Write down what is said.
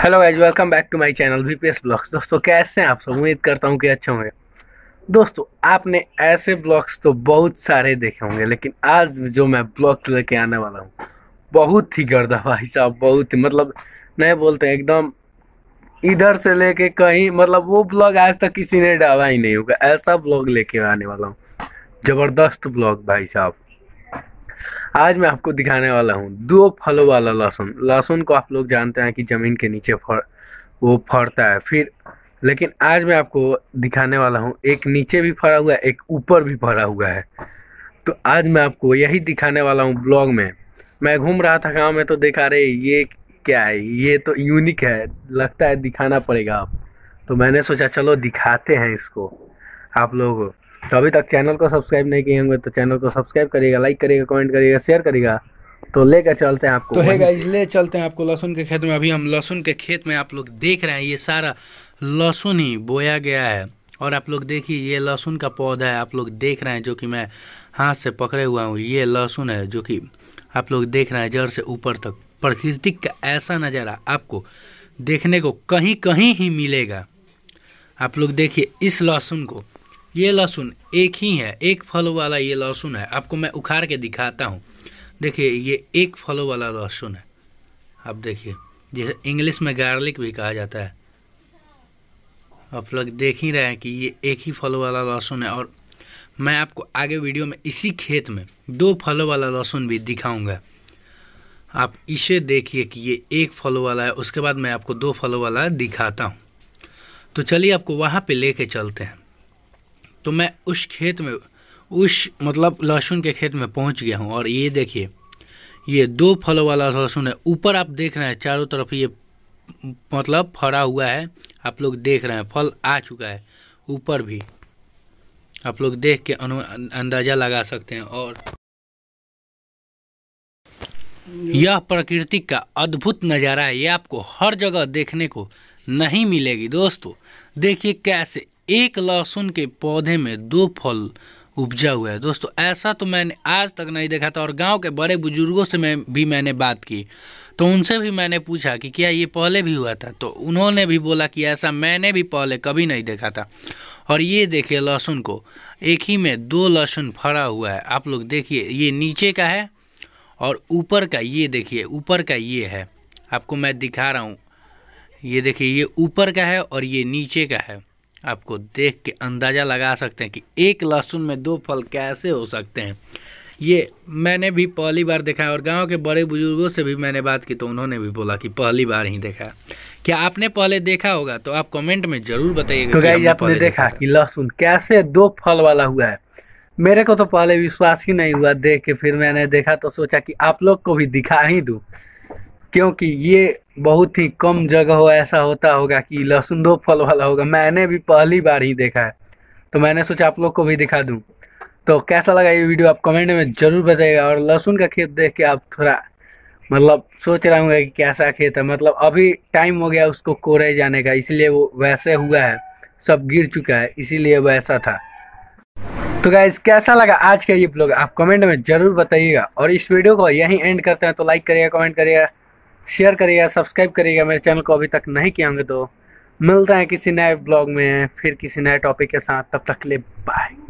hello guys welcome back to my channel V P blogs दोस्तों कैसे हैं आप सब उम्मीद करता हूँ कि अच्छे होंगे दोस्तों आपने ऐसे ब्लॉग्स तो बहुत सारे देखे होंगे लेकिन आज जो मैं ब्लॉग्स लेके आने वाला हूँ बहुत ही गर्दा भाई साहब बहुत ही मतलब नहीं बोलते एकदम इधर से लेके कहीं मतलब वो ब्लॉग आज तक किसी ने डाला ही नहीं होगा ऐसा ब्लॉग लेके आने वाला हूँ ज़बरदस्त ब्लॉग भाई साहब आज मैं आपको दिखाने वाला हूँ दो फलों वाला लहसुन लहसुन को आप लोग जानते हैं कि ज़मीन के नीचे फर वो फरता है फिर लेकिन आज मैं आपको दिखाने वाला हूँ एक नीचे भी फरा हुआ है एक ऊपर भी फरा हुआ है तो आज मैं आपको यही दिखाने वाला हूँ ब्लॉग में मैं घूम रहा था गाँव में तो देखा रहे ये क्या है ये तो यूनिक है लगता है दिखाना पड़ेगा आप तो मैंने सोचा चलो दिखाते हैं इसको आप लोगों को तो अभी तक चैनल को सब्सक्राइब नहीं किए होंगे तो चैनल को सब्सक्राइब करिएगा लाइक करिएगा कमेंट करिएगा शेयर करिएगा तो लेकर चलते हैं आपको तो है गाइज ले चलते हैं आपको लहसुन के खेत में अभी हम लहसुन के खेत में आप लोग देख रहे हैं ये सारा लहसुन ही बोया गया है और आप लोग देखिए ये लहसुन का पौधा है आप लोग देख रहे हैं जो कि मैं हाथ से पकड़े हुआ हूँ ये लहसुन है जो कि आप लोग देख रहे हैं जड़ से ऊपर तक प्रकृतिक का ऐसा नज़ारा आपको देखने को कहीं कहीं ही मिलेगा आप लोग देखिए इस लहसुन को ये लहसुन एक ही है एक फल वाला ये लहसुन है आपको मैं उखाड़ के दिखाता हूँ देखिए ये एक फल वाला लहसुन है आप देखिए जिसे इंग्लिश में गार्लिक भी कहा जाता है आप लोग देख ही रहे हैं कि ये एक ही फल वाला लहसुन है और मैं आपको आगे वीडियो में इसी खेत में दो फलों वाला लहसुन भी दिखाऊंगा आप इसे देखिए कि ये एक फल वाला है उसके बाद मैं आपको दो फलों वाला दिखाता हूँ तो चलिए आपको वहाँ पे लेके चलते हैं तो मैं उस खेत में उस मतलब लहसुन के खेत में पहुंच गया हूं और ये देखिए ये दो फलों वाला लहसुन है ऊपर आप देख रहे हैं चारों तरफ ये मतलब फरा हुआ है आप लोग देख रहे हैं फल आ चुका है ऊपर भी आप लोग देख के अंदाज़ा लगा सकते हैं और यह प्रकृति का अद्भुत नज़ारा है ये आपको हर जगह देखने को नहीं मिलेगी दोस्तों देखिए कैसे एक लहसुन के पौधे में दो फल उपजा हुआ है दोस्तों ऐसा तो मैंने आज तक नहीं देखा था और गांव के बड़े बुजुर्गों से मैं भी मैंने बात की तो उनसे भी मैंने पूछा कि क्या ये पहले भी हुआ था तो उन्होंने भी बोला कि ऐसा मैंने भी पहले कभी नहीं देखा था और ये देखिए लहसुन को एक ही में दो लहसुन फरा हुआ है आप लोग देखिए ये नीचे का है और ऊपर का ये देखिए ऊपर का ये है आपको मैं दिखा रहा हूँ ये देखिए ये ऊपर का है और ये नीचे का है आपको देख के अंदाज़ा लगा सकते हैं कि एक लहसुन में दो फल कैसे हो सकते हैं ये मैंने भी पहली बार देखा है और गांव के बड़े बुजुर्गों से भी मैंने बात की तो उन्होंने भी बोला कि पहली बार ही देखा क्या आपने पहले देखा होगा तो आप कमेंट में जरूर बताइएगा तो आपने, आपने देखा, देखा कि लहसुन कैसे दो फल वाला हुआ है मेरे को तो पहले विश्वास ही नहीं हुआ देख के फिर मैंने देखा तो सोचा कि आप लोग को भी दिखा ही दूँ क्योंकि ये बहुत ही कम जगह हो ऐसा होता होगा कि लहसुन दो फल वाला होगा मैंने भी पहली बार ही देखा है तो मैंने सोचा आप लोग को भी दिखा दूँ तो कैसा लगा ये वीडियो आप कमेंट में ज़रूर बताइएगा और लहसुन का खेत देख के आप थोड़ा मतलब सोच रहा हूँ कि कैसा खेत है मतलब अभी टाइम हो गया उसको कोरे जाने का इसलिए वो वैसे हुआ है सब गिर चुका है इसीलिए वैसा था तो गाइज कैसा लगा आज का ये ब्लॉग आप कमेंट में ज़रूर बताइएगा और इस वीडियो को यहीं एंड करते हैं तो लाइक करिएगा कमेंट करिएगा शेयर करिएगा सब्सक्राइब करिएगा मेरे चैनल को अभी तक नहीं किया होंगे तो मिलता है किसी नए ब्लॉग में फिर किसी नए टॉपिक के साथ तब तक ले बाय